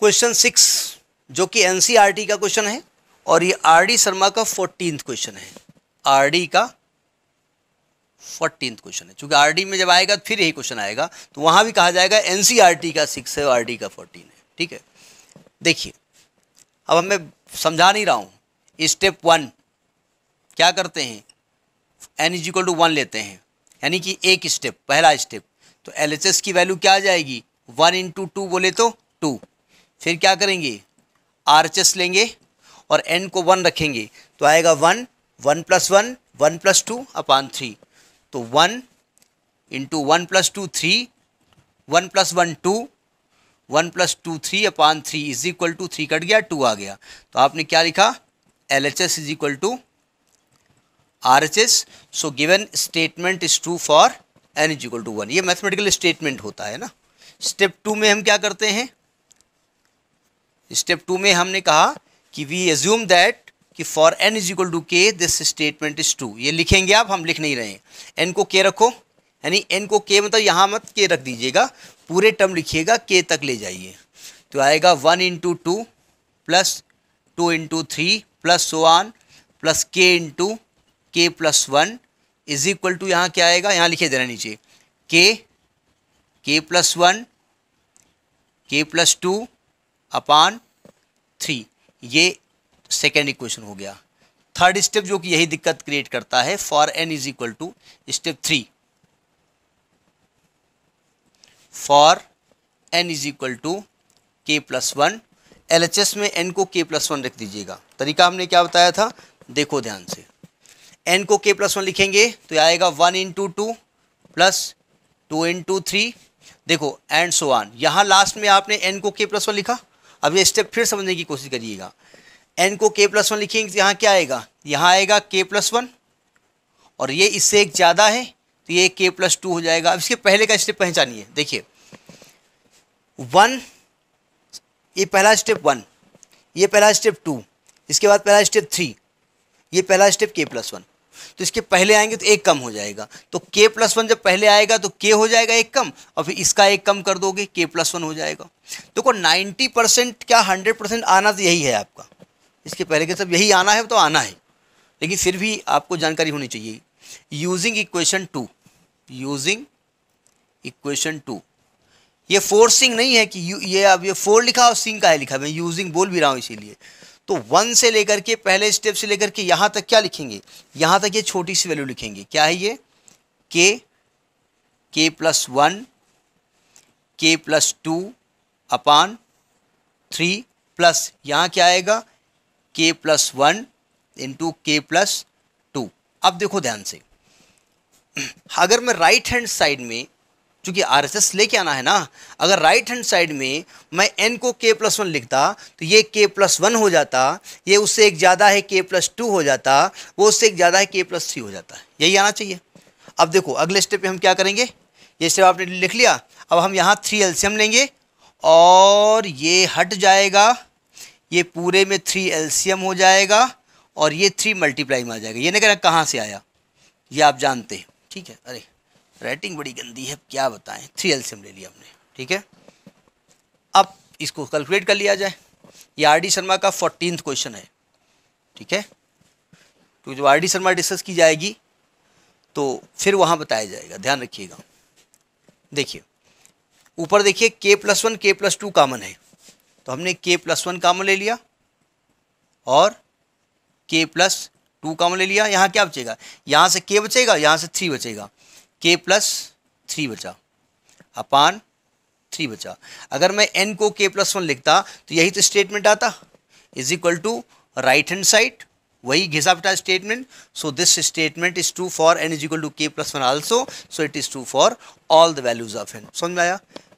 question six जो कि NCERT e का क्वेश्चन है और ये आरडी शर्मा का फोर्टीन क्वेश्चन है आरडी का फोर्टीन क्वेश्चन है चूंकि आरडी में जब आएगा फिर यही क्वेश्चन आएगा तो वहां भी कहा जाएगा एनसीईआरटी e का सिक्स है डी का फोर्टीन है ठीक है देखिए अब हमें समझा नहीं रहा हूँ स्टेप वन क्या करते हैं n is equal to one लेते हैं यानी कि एक स्टेप पहला स्टेप तो एल की वैल्यू क्या आ जाएगी वन इंटू टू बोले तो टू फिर क्या करेंगे आर्चेस लेंगे और एन को वन रखेंगे तो आएगा one one plus one one plus two upon three तो one into one plus two three one plus one two one plus two three upon three is equal to three cut गया two आ गया तो आपने क्या लिखा L H S is equal to R H S so given statement is true for n is equal to one ये mathematical statement होता है ना स्टेप टू में हम क्या करते हैं स्टेप टू में हमने कहा कि वी एज्यूम दैट कि for n is equal to K this statement is true ये लिखेंगे आप हम लिख नहीं रहे एन को के रखो यानी एन को के मतलब यहाँ मत के रख दीजिएगा पूरे टर्म लिखिएगा के तक ले जाइए तो आएगा one into two plus two into three plus one plus k into k plus one is equal to यहाँ क्या आएगा यहाँ लिखे देना नीचे के k plus one k plus two upon three ये सेकेंड इक्वेशन हो गया थर्ड स्टेप जो कि यही दिक्कत क्रिएट करता है for n is equal to step three for n is equal to k plus one L H S में एन को के प्लस वन रख दीजिएगा तरीका हमने क्या बताया था देखो ध्यान से एन को के प्लस वन लिखेंगे तो आएगा one into two plus two into three देखो एंड सो वन यहां लास्ट में आपने एन को के प्लस वन लिखा अब ये स्टेप फिर समझने की कोशिश करिएगा एन को के प्लस वन लिखेंगे तो यहाँ क्या आएगा यहाँ आएगा के प्लस वन और ये इससे एक ज़्यादा है तो ये के प्लस टू हो जाएगा अब इसके पहले का स्टेप पहचानिए देखिए वन ये पहला स्टेप वन ये पहला स्टेप टू इसके बाद पहला स्टेप थ्री ये पहला स्टेप के प्लस वन तो इसके पहले आएंगे तो एक कम हो जाएगा तो k प्लस वन जब पहले आएगा तो k हो जाएगा एक कम और फिर इसका एक कम कर दोगे k प्लस वन हो जाएगा देखो नाइन्टी परसेंट क्या हंड्रेड परसेंट आना तो यही है आपका इसके पहले के सब यही आना है तो आना है लेकिन फिर भी आपको जानकारी होनी चाहिए using equation two using equation two ये फोर्सिंग नहीं है कि ये अब ये फोर लिखा और सिंग का है लिखा मैं यूजिंग बोल भी रहा हूँ इसीलिए तो वन से लेकर के पहले स्टेप से लेकर के यहां तक क्या लिखेंगे यहां तक ये छोटी सी वैल्यू लिखेंगे क्या है ये के k plus one k plus two upon three plus यहाँ क्या आएगा k plus one into k plus two अब देखो ध्यान से अगर मैं राइट हैंड साइड में चूँकि आर एस एस लेके आना है ना अगर राइट हैंड साइड में मैं एन को के प्लस वन लिखता तो ये के प्लस वन हो जाता ये उससे एक ज़्यादा है के प्लस टू हो जाता वो उससे एक ज़्यादा है के प्लस थ्री हो जाता है यही आना चाहिए अब देखो अगले स्टेप पे हम क्या करेंगे ये स्टेप आपने लिख लिया अब हम यहाँ थ्री एल्सियम लेंगे और ये हट जाएगा ये पूरे में थ्री एल्सियम हो जाएगा और ये थ्री मल्टीप्लाई में आ जाएगा ये नहीं कह रहा कहाँ से आया ये आप जानते हैं ठीक है अरे राइटिंग बड़ी गंदी है क्या बताएं थ्री एलसीएम ले लिया हमने ठीक है अब इसको कैलकुलेट कर लिया जाए ये आर डी शर्मा का फोर्टीन क्वेश्चन है ठीक है तो जब आर डी शर्मा डिस्कस की जाएगी तो फिर वहाँ बताया जाएगा ध्यान रखिएगा देखिए ऊपर देखिए k plus one k plus two common है तो हमने के प्लस वन कामन ले लिया और के प्लस टू कामन ले लिया यहाँ क्या बचेगा यहाँ से के बचेगा यहाँ से थ्री बचेगा के प्लस थ्री बचा अपान थ्री बचा अगर मैं एन को के प्लस वन लिखता तो यही तो स्टेटमेंट आता is equal to right hand side वही घिसा पिटा statement so this statement is true for n is equal to k plus one also so it is true for all the values of n समझ में आया